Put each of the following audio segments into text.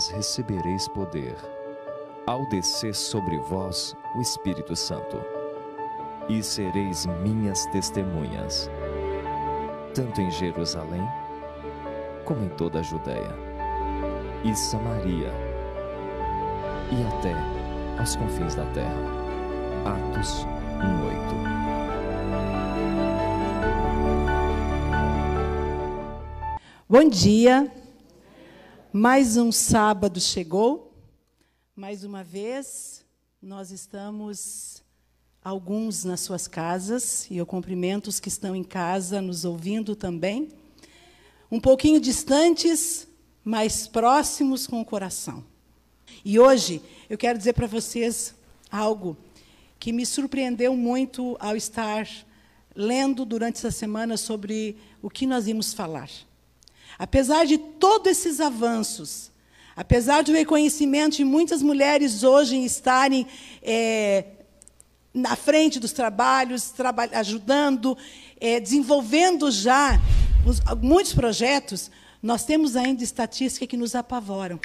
mas recebereis poder ao descer sobre vós o Espírito Santo. E sereis minhas testemunhas, tanto em Jerusalém, como em toda a Judéia, e Samaria, e até aos confins da terra. Atos 1:8. Bom dia, mais um sábado chegou. Mais uma vez, nós estamos alguns nas suas casas, e eu cumprimento os que estão em casa nos ouvindo também. Um pouquinho distantes, mas próximos com o coração. E hoje eu quero dizer para vocês algo que me surpreendeu muito ao estar lendo durante essa semana sobre o que nós íamos falar. Apesar de todos esses avanços, apesar do reconhecimento de muitas mulheres hoje estarem é, na frente dos trabalhos, traba ajudando, é, desenvolvendo já os, muitos projetos, nós temos ainda estatísticas que nos apavoram,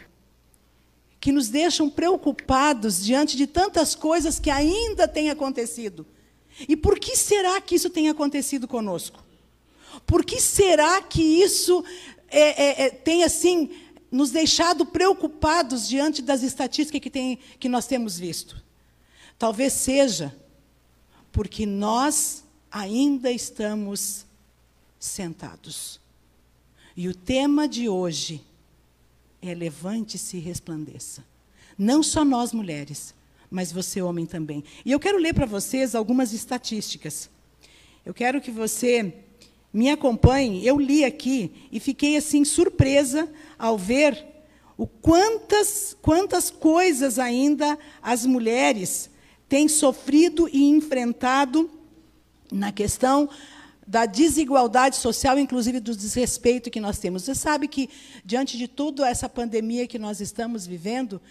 que nos deixam preocupados diante de tantas coisas que ainda têm acontecido. E por que será que isso tem acontecido conosco? Por que será que isso é, é, é, tem assim nos deixado preocupados diante das estatísticas que, tem, que nós temos visto. Talvez seja porque nós ainda estamos sentados. E o tema de hoje é levante-se e resplandeça. Não só nós mulheres, mas você homem também. E eu quero ler para vocês algumas estatísticas. Eu quero que você me acompanhem, eu li aqui e fiquei assim surpresa ao ver o quantas quantas coisas ainda as mulheres têm sofrido e enfrentado na questão da desigualdade social, inclusive do desrespeito que nós temos. Você sabe que diante de toda essa pandemia que nós estamos vivendo,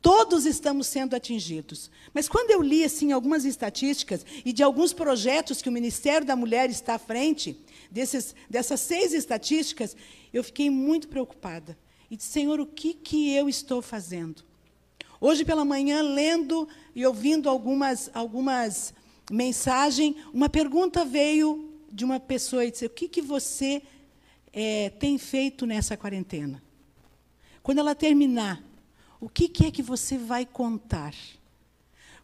Todos estamos sendo atingidos. Mas quando eu li assim algumas estatísticas e de alguns projetos que o Ministério da Mulher está à frente, desses, dessas seis estatísticas, eu fiquei muito preocupada. E disse, Senhor, o que, que eu estou fazendo? Hoje pela manhã, lendo e ouvindo algumas, algumas mensagens, uma pergunta veio de uma pessoa e disse, o que, que você é, tem feito nessa quarentena? Quando ela terminar, o que, que é que você vai contar?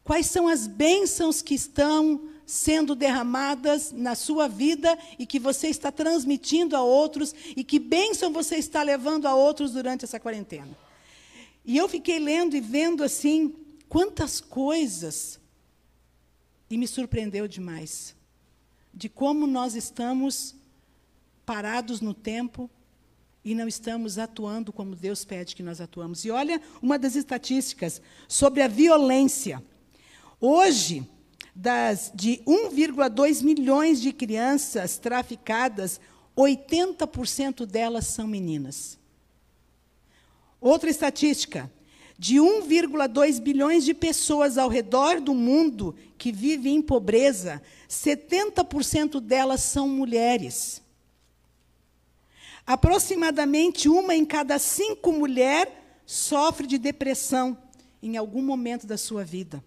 Quais são as bênçãos que estão sendo derramadas na sua vida e que você está transmitindo a outros e que bênção você está levando a outros durante essa quarentena? E eu fiquei lendo e vendo assim quantas coisas e me surpreendeu demais de como nós estamos parados no tempo e não estamos atuando como Deus pede que nós atuamos. E olha uma das estatísticas sobre a violência. Hoje, das de 1,2 milhões de crianças traficadas, 80% delas são meninas. Outra estatística: de 1,2 bilhões de pessoas ao redor do mundo que vivem em pobreza, 70% delas são mulheres. Aproximadamente uma em cada cinco mulher sofre de depressão em algum momento da sua vida.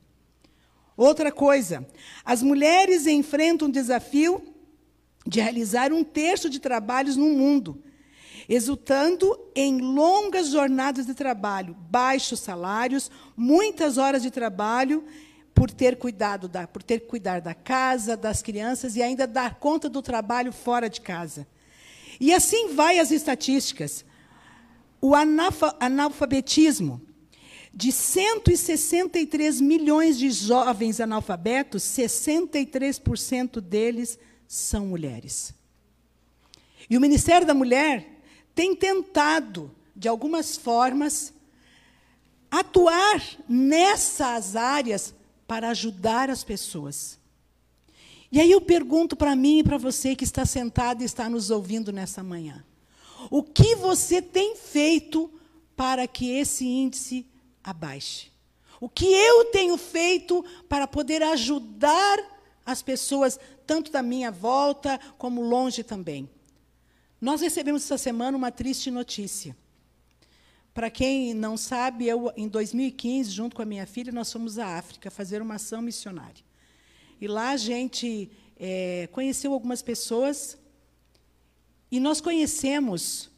Outra coisa, as mulheres enfrentam o desafio de realizar um terço de trabalhos no mundo, resultando em longas jornadas de trabalho, baixos salários, muitas horas de trabalho por ter cuidado da, por ter que cuidar da casa, das crianças e ainda dar conta do trabalho fora de casa. E assim vai as estatísticas. O analfabetismo de 163 milhões de jovens analfabetos, 63% deles são mulheres. E o Ministério da Mulher tem tentado, de algumas formas, atuar nessas áreas para ajudar as pessoas. E aí eu pergunto para mim e para você que está sentado e está nos ouvindo nessa manhã: o que você tem feito para que esse índice abaixe. O que eu tenho feito para poder ajudar as pessoas, tanto da minha volta como longe também? Nós recebemos essa semana uma triste notícia. Para quem não sabe, eu, em 2015, junto com a minha filha, nós fomos à África fazer uma ação missionária. E lá a gente é, conheceu algumas pessoas e nós conhecemos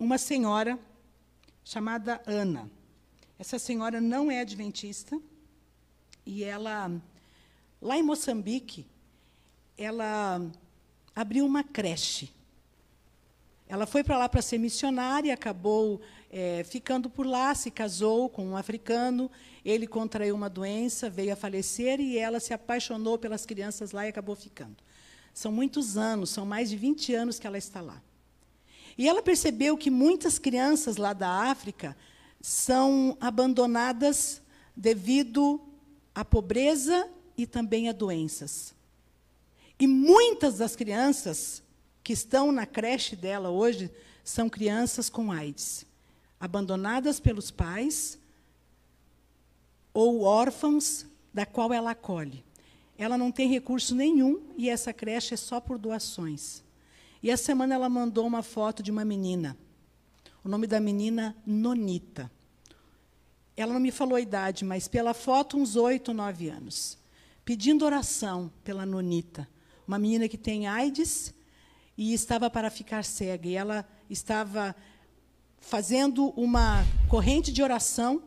uma senhora chamada Ana. Essa senhora não é adventista e ela, lá em Moçambique, ela abriu uma creche. Ela foi para lá para ser missionária, acabou é, ficando por lá, se casou com um africano, ele contraiu uma doença, veio a falecer e ela se apaixonou pelas crianças lá e acabou ficando. São muitos anos, são mais de 20 anos que ela está lá. E ela percebeu que muitas crianças lá da África são abandonadas devido à pobreza e também a doenças. E muitas das crianças que estão na creche dela hoje são crianças com AIDS, abandonadas pelos pais ou órfãos da qual ela acolhe. Ela não tem recurso nenhum e essa creche é só por doações. E a semana ela mandou uma foto de uma menina o nome da menina, Nonita. Ela não me falou a idade, mas pela foto, uns oito, nove anos. Pedindo oração pela Nonita, uma menina que tem AIDS e estava para ficar cega. E ela estava fazendo uma corrente de oração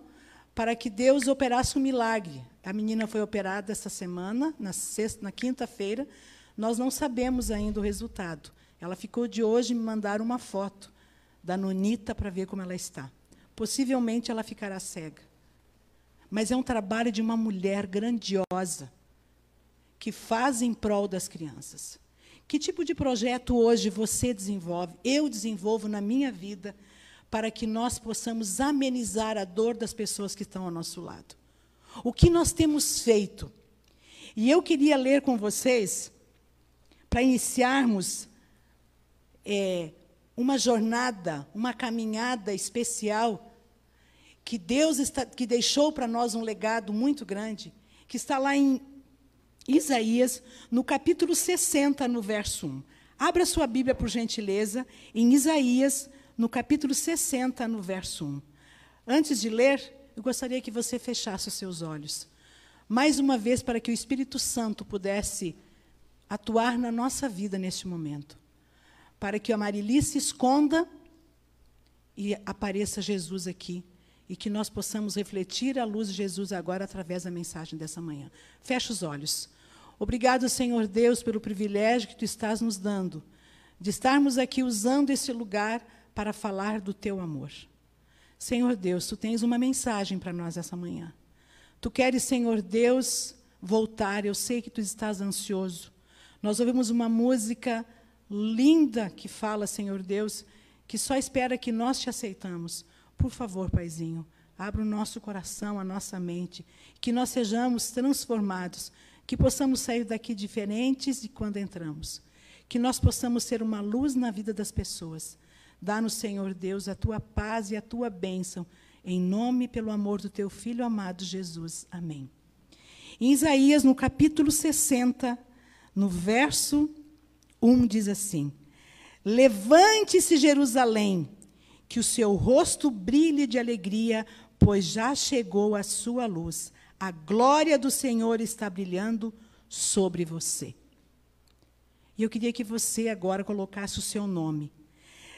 para que Deus operasse um milagre. A menina foi operada essa semana, na, na quinta-feira. Nós não sabemos ainda o resultado. Ela ficou de hoje me mandar uma foto da nonita para ver como ela está. Possivelmente ela ficará cega. Mas é um trabalho de uma mulher grandiosa que faz em prol das crianças. Que tipo de projeto hoje você desenvolve, eu desenvolvo na minha vida, para que nós possamos amenizar a dor das pessoas que estão ao nosso lado? O que nós temos feito? E eu queria ler com vocês, para iniciarmos é, uma jornada, uma caminhada especial que Deus está, que deixou para nós um legado muito grande, que está lá em Isaías, no capítulo 60, no verso 1. Abra sua Bíblia, por gentileza, em Isaías, no capítulo 60, no verso 1. Antes de ler, eu gostaria que você fechasse os seus olhos. Mais uma vez, para que o Espírito Santo pudesse atuar na nossa vida neste momento para que a Marili se esconda e apareça Jesus aqui. E que nós possamos refletir a luz de Jesus agora através da mensagem dessa manhã. Fecha os olhos. Obrigado, Senhor Deus, pelo privilégio que tu estás nos dando de estarmos aqui usando esse lugar para falar do teu amor. Senhor Deus, tu tens uma mensagem para nós essa manhã. Tu queres, Senhor Deus, voltar. Eu sei que tu estás ansioso. Nós ouvimos uma música linda que fala, Senhor Deus, que só espera que nós te aceitamos. Por favor, Paizinho, abra o nosso coração, a nossa mente, que nós sejamos transformados, que possamos sair daqui diferentes de quando entramos, que nós possamos ser uma luz na vida das pessoas. Dá-nos, Senhor Deus, a tua paz e a tua bênção, em nome e pelo amor do teu filho amado Jesus. Amém. Em Isaías, no capítulo 60, no verso 1 diz assim: Levante-se, Jerusalém, que o seu rosto brilhe de alegria, pois já chegou a sua luz. A glória do Senhor está brilhando sobre você. E eu queria que você agora colocasse o seu nome.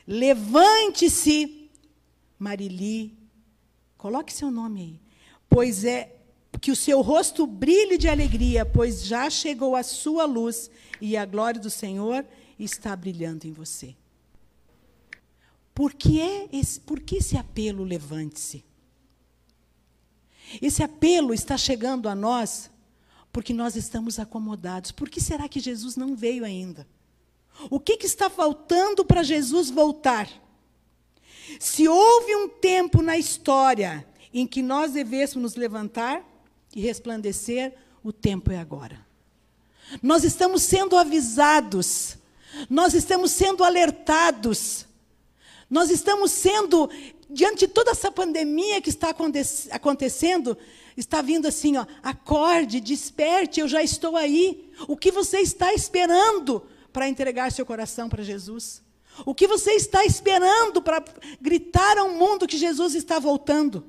Levante-se, Marili, coloque seu nome aí. Pois é que o seu rosto brilhe de alegria, pois já chegou a sua luz e a glória do Senhor está brilhando em você. Por que, é esse, por que esse apelo levante-se? Esse apelo está chegando a nós porque nós estamos acomodados. Por que será que Jesus não veio ainda? O que, que está faltando para Jesus voltar? Se houve um tempo na história em que nós devêssemos nos levantar, que resplandecer, o tempo é agora. Nós estamos sendo avisados, nós estamos sendo alertados, nós estamos sendo, diante de toda essa pandemia que está acontecendo, está vindo assim: ó, acorde, desperte, eu já estou aí. O que você está esperando para entregar seu coração para Jesus? O que você está esperando para gritar ao mundo que Jesus está voltando?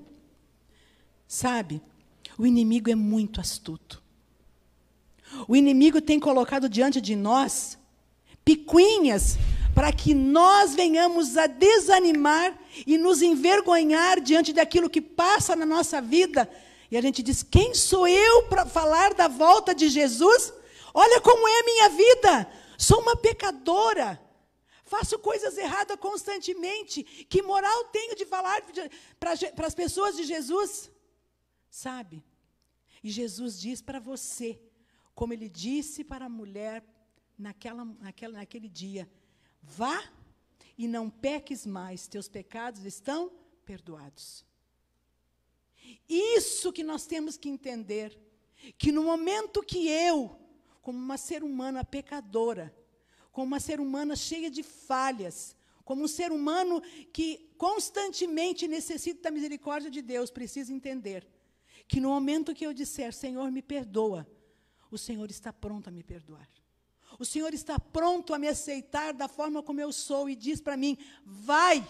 Sabe? O inimigo é muito astuto. O inimigo tem colocado diante de nós picuinhas para que nós venhamos a desanimar e nos envergonhar diante daquilo que passa na nossa vida. E a gente diz: quem sou eu para falar da volta de Jesus? Olha como é a minha vida. Sou uma pecadora. Faço coisas erradas constantemente. Que moral tenho de falar para as pessoas de Jesus? Sabe? E Jesus diz para você, como ele disse para a mulher naquela, naquela, naquele dia: vá e não peques mais, teus pecados estão perdoados. Isso que nós temos que entender: que no momento que eu, como uma ser humana pecadora, como uma ser humana cheia de falhas, como um ser humano que constantemente necessita da misericórdia de Deus, precisa entender que no momento que eu disser, Senhor, me perdoa, o Senhor está pronto a me perdoar. O Senhor está pronto a me aceitar da forma como eu sou e diz para mim: vai,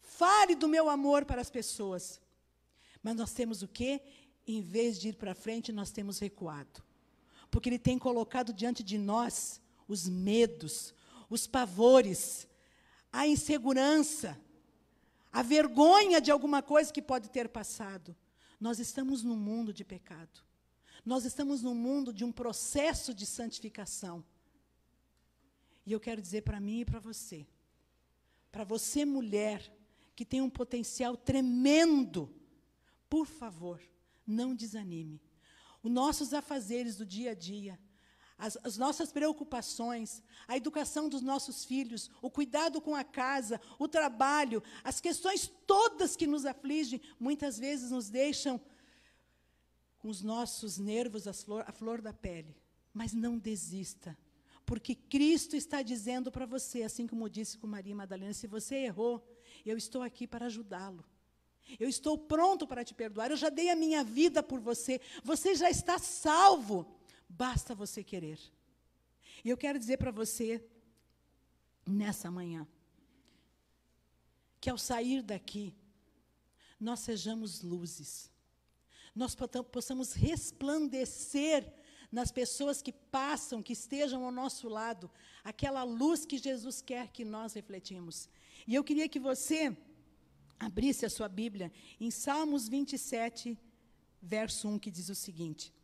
fale do meu amor para as pessoas. Mas nós temos o quê? Em vez de ir para frente, nós temos recuado. Porque Ele tem colocado diante de nós os medos, os pavores, a insegurança, a vergonha de alguma coisa que pode ter passado. Nós estamos num mundo de pecado. Nós estamos num mundo de um processo de santificação. E eu quero dizer para mim e para você, para você mulher que tem um potencial tremendo, por favor, não desanime. Os nossos afazeres do dia a dia, as, as, nossas preocupações, a educação dos nossos filhos, o cuidado com a casa, o trabalho, as questões todas que nos afligem, muitas vezes nos deixam com os nossos nervos à flor, à flor da pele. Mas não desista, porque Cristo está dizendo para você, assim como disse com Maria Madalena: se você errou, eu estou aqui para ajudá-lo. Eu estou pronto para te perdoar. Eu já dei a minha vida por você. Você já está salvo. Basta você querer. E eu quero dizer para você, nessa manhã, que ao sair daqui, nós sejamos luzes, nós possamos resplandecer nas pessoas que passam, que estejam ao nosso lado, aquela luz que Jesus quer que nós refletimos. E eu queria que você abrisse a sua Bíblia em Salmos 27, verso 1, que diz o seguinte: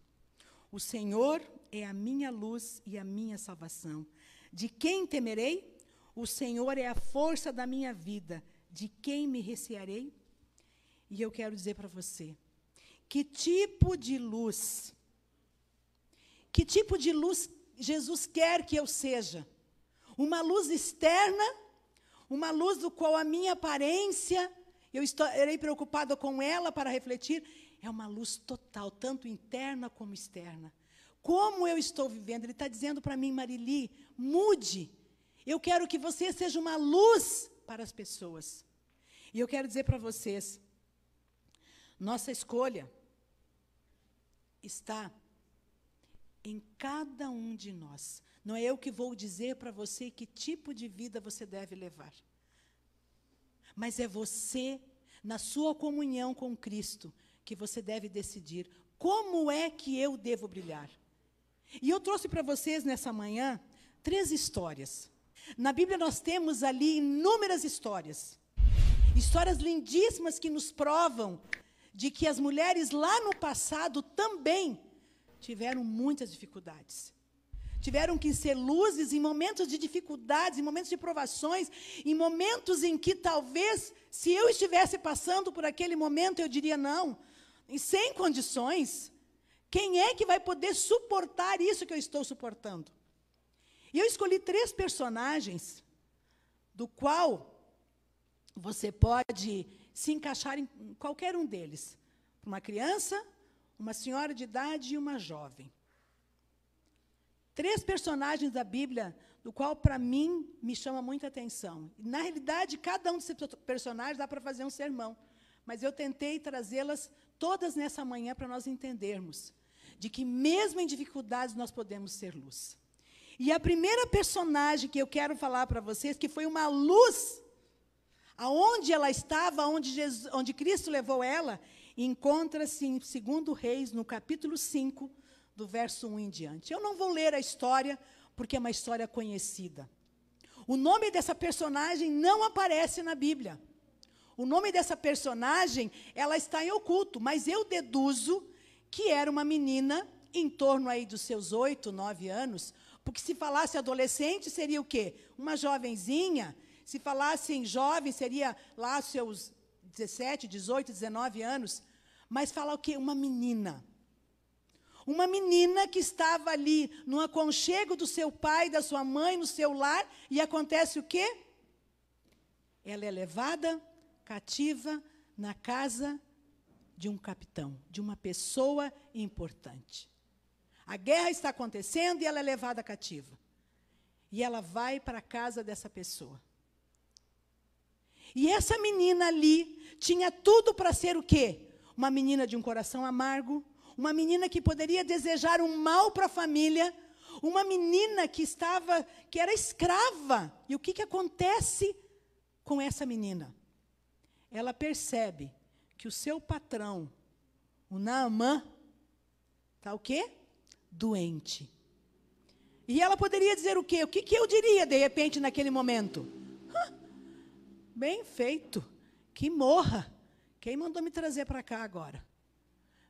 o Senhor é a minha luz e a minha salvação. De quem temerei? O Senhor é a força da minha vida. De quem me recearei? E eu quero dizer para você: que tipo de luz, que tipo de luz Jesus quer que eu seja? Uma luz externa, uma luz do qual a minha aparência, eu estarei preocupada com ela para refletir, é uma luz total, tanto interna como externa. Como eu estou vivendo? Ele está dizendo para mim, Marili, mude. Eu quero que você seja uma luz para as pessoas. E eu quero dizer para vocês, nossa escolha está em cada um de nós. Não é eu que vou dizer para você que tipo de vida você deve levar. Mas é você, na sua comunhão com Cristo, que você deve decidir como é que eu devo brilhar. E eu trouxe para vocês nessa manhã três histórias. Na Bíblia nós temos ali inúmeras histórias. Histórias lindíssimas que nos provam de que as mulheres lá no passado também tiveram muitas dificuldades. Tiveram que ser luzes em momentos de dificuldades, em momentos de provações, em momentos em que talvez, se eu estivesse passando por aquele momento, eu diria: não, e sem condições, quem é que vai poder suportar isso que eu estou suportando? E eu escolhi três personagens do qual você pode se encaixar em qualquer um deles. Uma criança, uma senhora de idade e uma jovem. Três personagens da Bíblia, do qual, para mim, me chama muita atenção. Na realidade, cada um desses personagens dá para fazer um sermão, mas eu tentei trazê-las todas nessa manhã para nós entendermos de que mesmo em dificuldades nós podemos ser luz. E a primeira personagem que eu quero falar para vocês que foi uma luz aonde ela estava, onde, Jesus, onde Cristo levou ela, encontra-se em 2 Reis, no capítulo 5, do verso 1 em diante. Eu não vou ler a história, porque é uma história conhecida. O nome dessa personagem não aparece na Bíblia. O nome dessa personagem, ela está em oculto, mas eu deduzo que era uma menina em torno aí dos seus oito, nove anos, porque se falasse adolescente seria o quê? Uma jovenzinha. Se falasse em jovem seria lá seus 17, 18, 19 anos. Mas falar o quê? Uma menina. Uma menina que estava ali no aconchego do seu pai, da sua mãe, no seu lar, e acontece o quê? Ela é levada cativa na casa de um capitão, de uma pessoa importante. A guerra está acontecendo e ela é levada cativa. E ela vai para a casa dessa pessoa. E essa menina ali tinha tudo para ser o quê? Uma menina de um coração amargo, uma menina que poderia desejar um mal para a família, uma menina que estava, que era escrava. E o que, que acontece com essa menina? ela percebe que o seu patrão, o Naamã, está o quê? Doente. E ela poderia dizer o quê? O que, que eu diria de repente naquele momento? bem feito, que morra. Quem mandou me trazer para cá agora?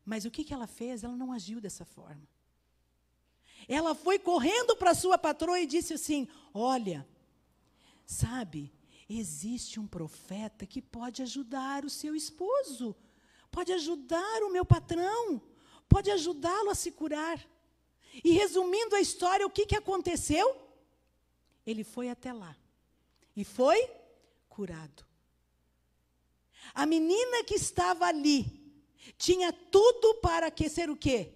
Mas o que, que ela fez? Ela não agiu dessa forma. Ela foi correndo para sua patroa e disse assim: Olha, sabe, Existe um profeta que pode ajudar o seu esposo, pode ajudar o meu patrão, pode ajudá-lo a se curar. E resumindo a história, o que, que aconteceu? Ele foi até lá e foi curado. A menina que estava ali tinha tudo para aquecer o quê?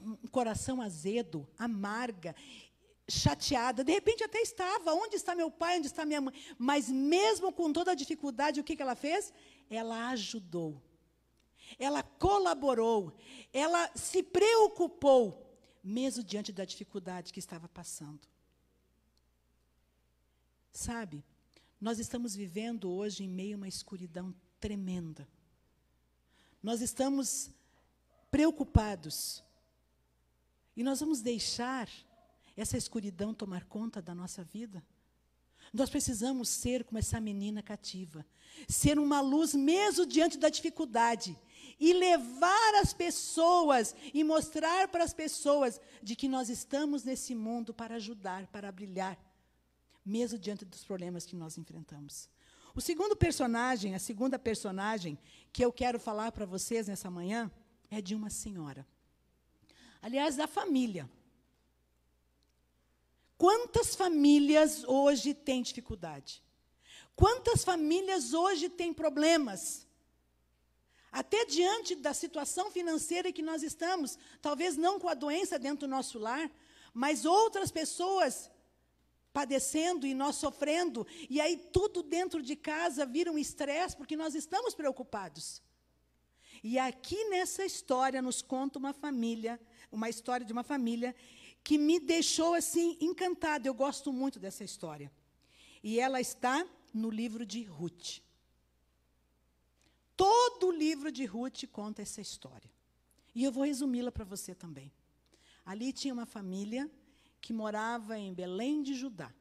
Um coração azedo, amarga chateada, de repente até estava, onde está meu pai, onde está minha mãe? Mas mesmo com toda a dificuldade, o que, que ela fez? Ela ajudou, ela colaborou, ela se preocupou, mesmo diante da dificuldade que estava passando. Sabe, nós estamos vivendo hoje em meio a uma escuridão tremenda. Nós estamos preocupados. E nós vamos deixar essa escuridão tomar conta da nossa vida? Nós precisamos ser como essa menina cativa, ser uma luz mesmo diante da dificuldade e levar as pessoas e mostrar para as pessoas de que nós estamos nesse mundo para ajudar, para brilhar, mesmo diante dos problemas que nós enfrentamos. O segundo personagem, a segunda personagem que eu quero falar para vocês nessa manhã é de uma senhora. Aliás, da família. Quantas famílias hoje têm dificuldade? Quantas famílias hoje têm problemas? Até diante da situação financeira que nós estamos, talvez não com a doença dentro do nosso lar, mas outras pessoas padecendo e nós sofrendo, e aí tudo dentro de casa vira um estresse porque nós estamos preocupados. E aqui nessa história nos conta uma família uma história de uma família que me deixou assim encantada. Eu gosto muito dessa história. E ela está no livro de Ruth. Todo o livro de Ruth conta essa história. E eu vou resumi-la para você também. Ali tinha uma família que morava em Belém de Judá.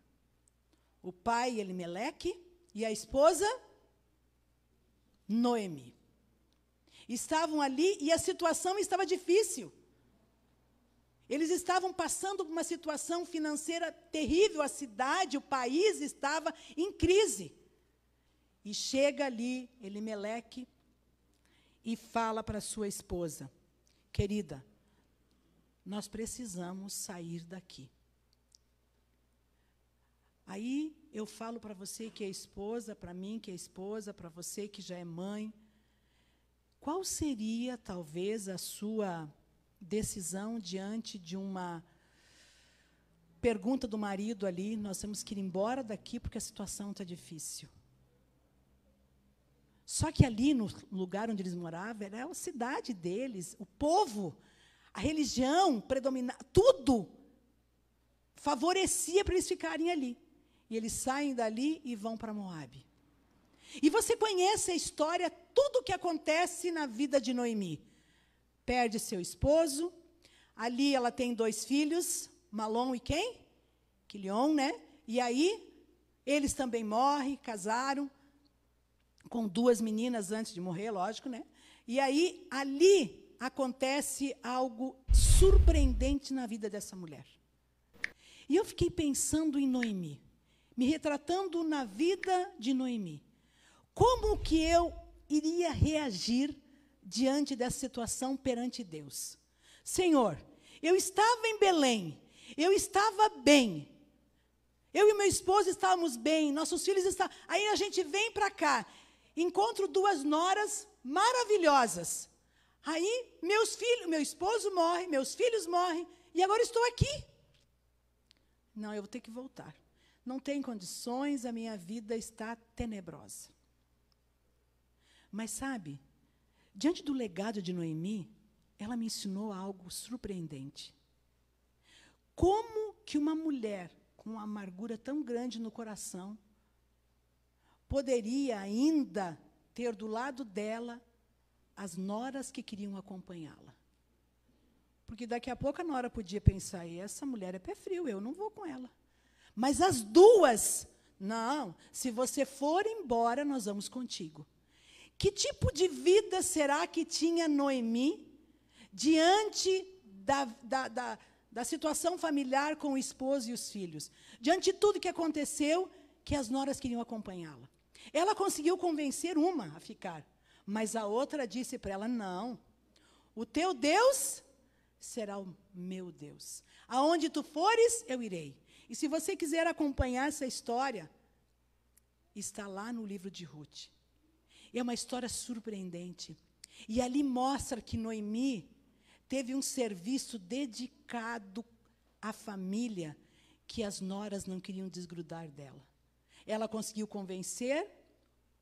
O pai Elimeleque e a esposa Noemi. Estavam ali e a situação estava difícil. Eles estavam passando por uma situação financeira terrível, a cidade, o país estava em crise. E chega ali Elimeleque e fala para sua esposa: Querida, nós precisamos sair daqui. Aí eu falo para você que é esposa, para mim que é esposa, para você que já é mãe, qual seria talvez a sua decisão diante de uma pergunta do marido ali, nós temos que ir embora daqui porque a situação está difícil. Só que ali no lugar onde eles moravam era a cidade deles, o povo, a religião predominava, tudo favorecia para eles ficarem ali. E eles saem dali e vão para Moabe. E você conhece a história, tudo o que acontece na vida de Noemi perde seu esposo. Ali ela tem dois filhos, Malon e quem? Quilion, né? E aí eles também morrem, casaram com duas meninas antes de morrer, lógico, né? E aí ali acontece algo surpreendente na vida dessa mulher. E eu fiquei pensando em Noemi, me retratando na vida de Noemi. Como que eu iria reagir diante dessa situação perante Deus. Senhor, eu estava em Belém, eu estava bem. Eu e meu esposo estávamos bem, nossos filhos estavam. Aí a gente vem para cá, encontro duas noras maravilhosas. Aí meus filhos, meu esposo morre, meus filhos morrem, e agora estou aqui. Não, eu vou ter que voltar. Não tem condições, a minha vida está tenebrosa. Mas sabe, Diante do legado de Noemi, ela me ensinou algo surpreendente. Como que uma mulher com uma amargura tão grande no coração poderia ainda ter do lado dela as noras que queriam acompanhá-la? Porque daqui a pouco a nora podia pensar: essa mulher é pé frio, eu não vou com ela. Mas as duas, não, se você for embora, nós vamos contigo. Que tipo de vida será que tinha Noemi diante da, da, da, da situação familiar com o esposo e os filhos? Diante de tudo que aconteceu, que as noras queriam acompanhá-la. Ela conseguiu convencer uma a ficar, mas a outra disse para ela: Não, o teu Deus será o meu Deus. Aonde tu fores, eu irei. E se você quiser acompanhar essa história, está lá no livro de Ruth. É uma história surpreendente. E ali mostra que Noemi teve um serviço dedicado à família que as noras não queriam desgrudar dela. Ela conseguiu convencer,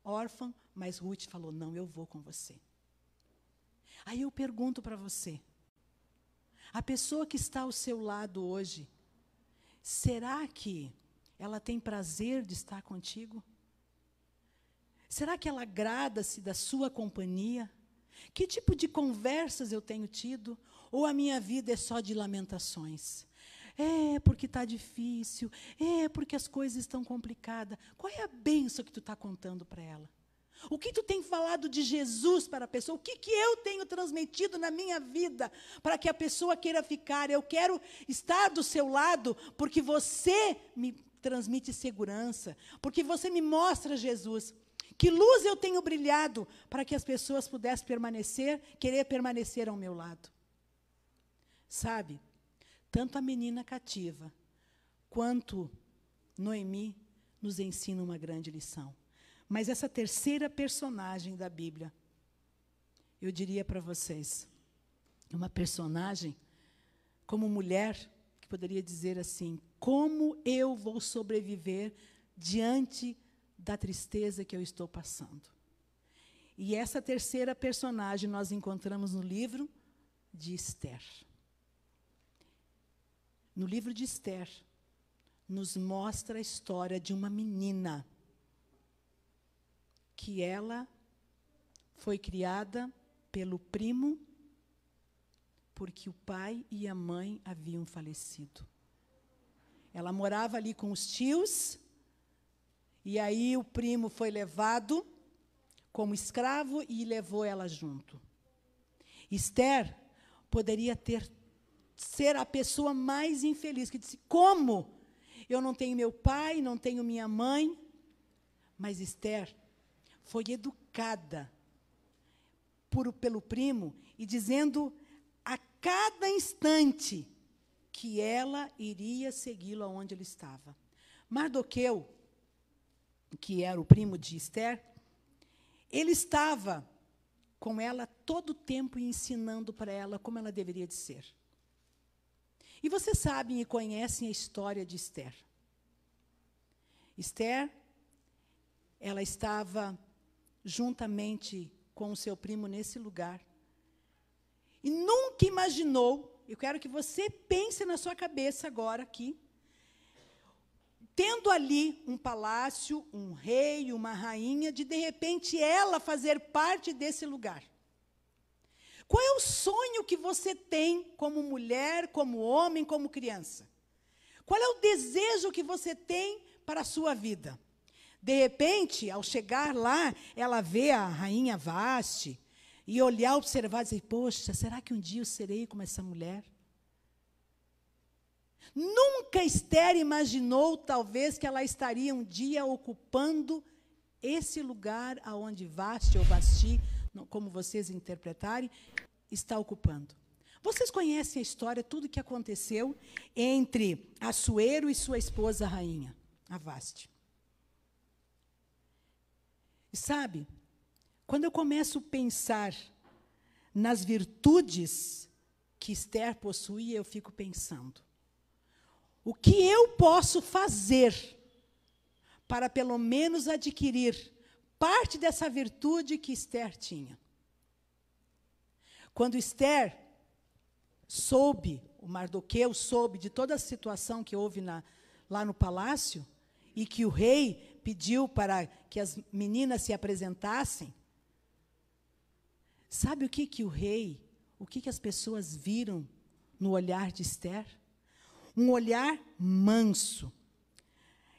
órfã, mas Ruth falou: Não, eu vou com você. Aí eu pergunto para você: a pessoa que está ao seu lado hoje, será que ela tem prazer de estar contigo? Será que ela agrada-se da sua companhia? Que tipo de conversas eu tenho tido? Ou a minha vida é só de lamentações? É porque está difícil, é porque as coisas estão complicadas. Qual é a benção que tu está contando para ela? O que tu tem falado de Jesus para a pessoa? O que, que eu tenho transmitido na minha vida para que a pessoa queira ficar? Eu quero estar do seu lado porque você me transmite segurança, porque você me mostra Jesus. Que luz eu tenho brilhado para que as pessoas pudessem permanecer, querer permanecer ao meu lado. Sabe, tanto a menina cativa quanto Noemi nos ensina uma grande lição. Mas essa terceira personagem da Bíblia, eu diria para vocês, uma personagem como mulher que poderia dizer assim: como eu vou sobreviver diante da tristeza que eu estou passando. E essa terceira personagem nós encontramos no livro de Esther. No livro de Esther, nos mostra a história de uma menina que ela foi criada pelo primo, porque o pai e a mãe haviam falecido. Ela morava ali com os tios e aí o primo foi levado como escravo e levou ela junto. Esther poderia ter ser a pessoa mais infeliz que disse: "Como eu não tenho meu pai, não tenho minha mãe?" Mas Esther foi educada por, pelo primo e dizendo a cada instante que ela iria segui-lo aonde ele estava. Mardoqueu que era o primo de Esther, ele estava com ela todo o tempo ensinando para ela como ela deveria de ser. E vocês sabem e conhecem a história de Esther. Esther, ela estava juntamente com o seu primo nesse lugar. E nunca imaginou, eu quero que você pense na sua cabeça agora aqui, tendo ali um palácio, um rei, uma rainha, de de repente ela fazer parte desse lugar. Qual é o sonho que você tem como mulher, como homem, como criança? Qual é o desejo que você tem para a sua vida? De repente, ao chegar lá, ela vê a rainha Vaste e olhar, observar e dizer: Poxa, será que um dia eu serei como essa mulher? Nunca Esther imaginou, talvez, que ela estaria um dia ocupando esse lugar aonde Vaste ou Basti, como vocês interpretarem, está ocupando. Vocês conhecem a história, tudo o que aconteceu entre Assuero e sua esposa, a rainha, a Vaste. E sabe, quando eu começo a pensar nas virtudes que Esther possuía, eu fico pensando. O que eu posso fazer para pelo menos adquirir parte dessa virtude que Esther tinha? Quando Esther soube, o Mardoqueu soube de toda a situação que houve na, lá no palácio e que o rei pediu para que as meninas se apresentassem, sabe o que, que o rei, o que, que as pessoas viram no olhar de Esther? um olhar manso.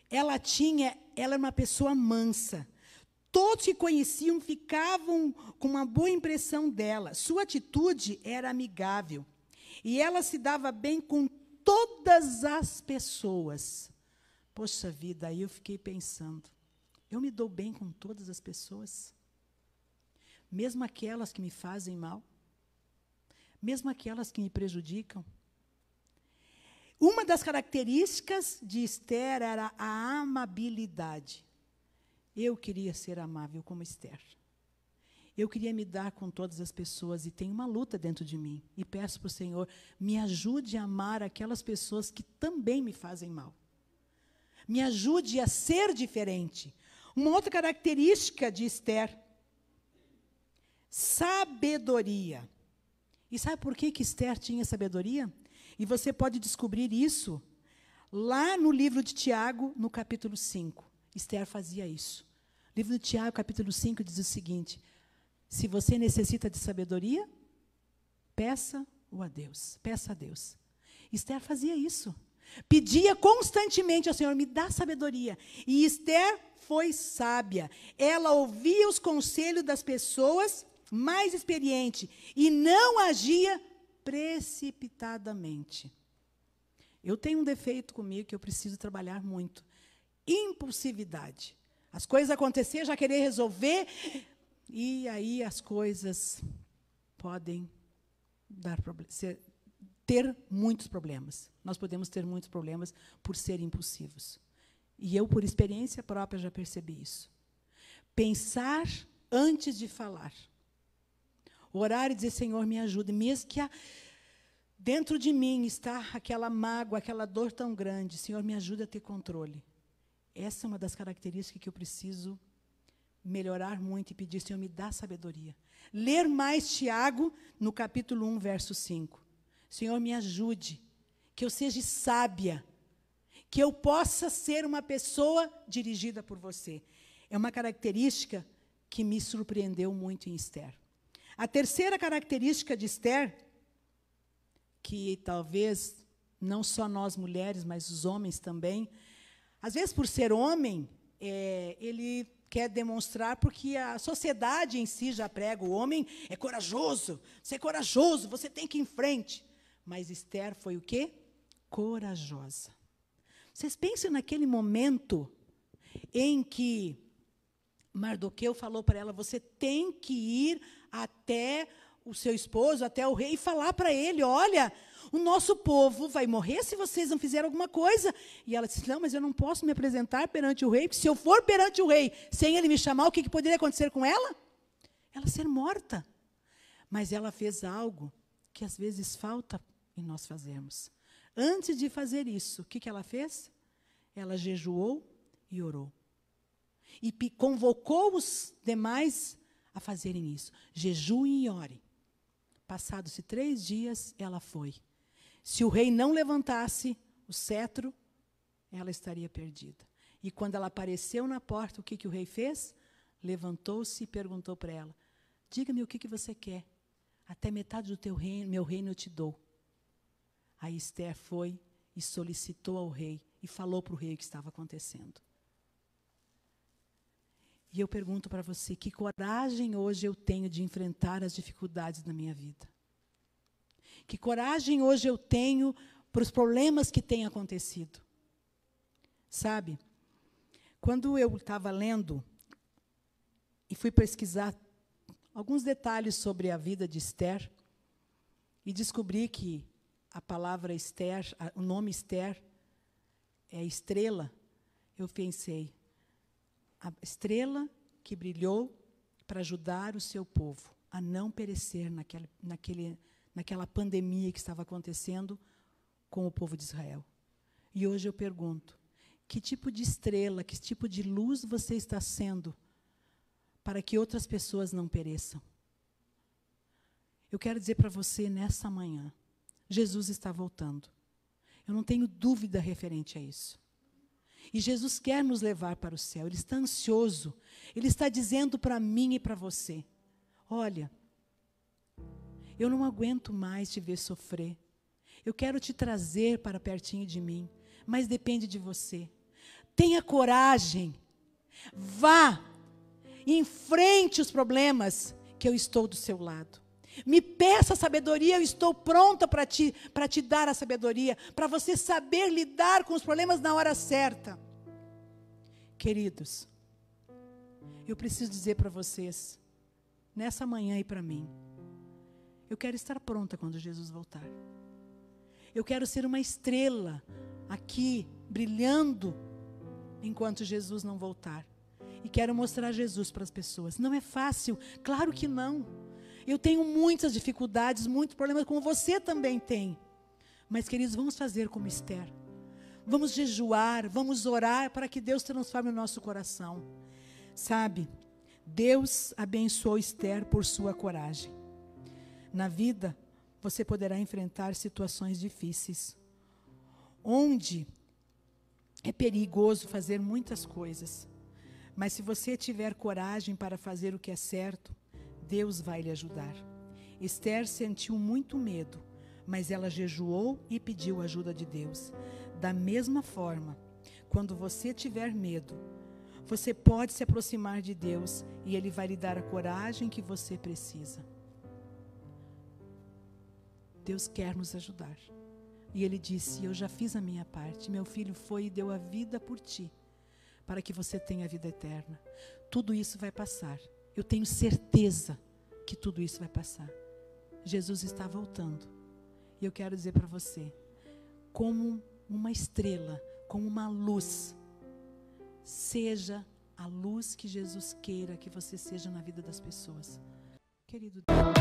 Ela tinha, ela era uma pessoa mansa. Todos que conheciam ficavam com uma boa impressão dela. Sua atitude era amigável e ela se dava bem com todas as pessoas. Poxa vida, aí eu fiquei pensando. Eu me dou bem com todas as pessoas? Mesmo aquelas que me fazem mal? Mesmo aquelas que me prejudicam? Uma das características de Esther era a amabilidade. Eu queria ser amável como Esther. Eu queria me dar com todas as pessoas e tenho uma luta dentro de mim. E peço para o Senhor, me ajude a amar aquelas pessoas que também me fazem mal. Me ajude a ser diferente. Uma outra característica de Esther, sabedoria. E sabe por que, que Esther tinha sabedoria? E você pode descobrir isso lá no livro de Tiago, no capítulo 5. Esther fazia isso. O livro de Tiago, capítulo 5, diz o seguinte: Se você necessita de sabedoria, peça-o a Deus. Peça a Deus. Esther fazia isso. Pedia constantemente ao Senhor, me dá sabedoria. E Esther foi sábia. Ela ouvia os conselhos das pessoas mais experientes e não agia precipitadamente. Eu tenho um defeito comigo que eu preciso trabalhar muito. Impulsividade. As coisas acontecer, já querer resolver, e aí as coisas podem dar ser, ter muitos problemas. Nós podemos ter muitos problemas por ser impulsivos. E eu, por experiência própria, já percebi isso. Pensar antes de falar. Orar e dizer, Senhor, me ajude. Mesmo que a, dentro de mim está aquela mágoa, aquela dor tão grande. Senhor, me ajude a ter controle. Essa é uma das características que eu preciso melhorar muito e pedir, Senhor, me dá sabedoria. Ler mais Tiago no capítulo 1, verso 5. Senhor, me ajude, que eu seja sábia, que eu possa ser uma pessoa dirigida por você. É uma característica que me surpreendeu muito em Esther. A terceira característica de Esther, que talvez não só nós mulheres, mas os homens também, às vezes por ser homem, é, ele quer demonstrar porque a sociedade em si já prega o homem é corajoso, você é corajoso, você tem que ir em frente. Mas Esther foi o quê? Corajosa. Vocês pensem naquele momento em que Mardoqueu falou para ela: Você tem que ir até o seu esposo, até o rei, e falar para ele: Olha, o nosso povo vai morrer se vocês não fizerem alguma coisa. E ela disse: Não, mas eu não posso me apresentar perante o rei, porque se eu for perante o rei sem ele me chamar, o que, que poderia acontecer com ela? Ela ser morta. Mas ela fez algo que às vezes falta em nós fazermos. Antes de fazer isso, o que, que ela fez? Ela jejuou e orou e convocou os demais a fazerem isso. jejue e ore. Passados-se três dias, ela foi. Se o rei não levantasse o cetro, ela estaria perdida. E quando ela apareceu na porta, o que, que o rei fez? Levantou-se e perguntou para ela: Diga-me o que, que você quer. Até metade do teu reino, meu reino eu te dou. Aí Esther foi e solicitou ao rei e falou para o rei o que estava acontecendo. E eu pergunto para você: que coragem hoje eu tenho de enfrentar as dificuldades da minha vida? Que coragem hoje eu tenho para os problemas que têm acontecido? Sabe, quando eu estava lendo e fui pesquisar alguns detalhes sobre a vida de Esther, e descobri que a palavra Esther, o nome Esther, é estrela, eu pensei, a estrela que brilhou para ajudar o seu povo a não perecer naquele, naquele, naquela pandemia que estava acontecendo com o povo de Israel. E hoje eu pergunto: que tipo de estrela, que tipo de luz você está sendo para que outras pessoas não pereçam? Eu quero dizer para você nessa manhã: Jesus está voltando. Eu não tenho dúvida referente a isso. E Jesus quer nos levar para o céu, ele está ansioso, ele está dizendo para mim e para você: Olha, eu não aguento mais te ver sofrer, eu quero te trazer para pertinho de mim, mas depende de você. Tenha coragem, vá, enfrente os problemas que eu estou do seu lado. Me peça sabedoria, eu estou pronta para te, te dar a sabedoria, para você saber lidar com os problemas na hora certa. Queridos, eu preciso dizer para vocês, nessa manhã e para mim, eu quero estar pronta quando Jesus voltar. Eu quero ser uma estrela aqui, brilhando, enquanto Jesus não voltar. E quero mostrar Jesus para as pessoas. Não é fácil, claro que não. Eu tenho muitas dificuldades, muitos problemas, como você também tem. Mas, queridos, vamos fazer como Esther. Vamos jejuar, vamos orar para que Deus transforme o nosso coração. Sabe, Deus abençoou Esther por sua coragem. Na vida, você poderá enfrentar situações difíceis, onde é perigoso fazer muitas coisas. Mas se você tiver coragem para fazer o que é certo, Deus vai lhe ajudar. Esther sentiu muito medo, mas ela jejuou e pediu ajuda de Deus. Da mesma forma, quando você tiver medo, você pode se aproximar de Deus e Ele vai lhe dar a coragem que você precisa. Deus quer nos ajudar. E ele disse: Eu já fiz a minha parte. Meu filho foi e deu a vida por ti, para que você tenha a vida eterna. Tudo isso vai passar. Eu tenho certeza que tudo isso vai passar. Jesus está voltando. E eu quero dizer para você, como uma estrela, como uma luz, seja a luz que Jesus queira que você seja na vida das pessoas. Querido Deus.